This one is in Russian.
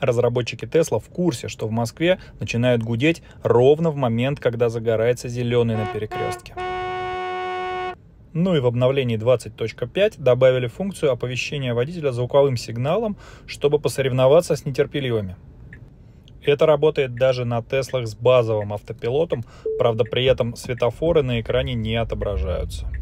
Разработчики Tesla в курсе, что в Москве начинают гудеть ровно в момент, когда загорается зеленый на перекрестке. Ну и в обновлении 20.5 добавили функцию оповещения водителя звуковым сигналом, чтобы посоревноваться с нетерпеливыми. Это работает даже на Теслах с базовым автопилотом, правда при этом светофоры на экране не отображаются.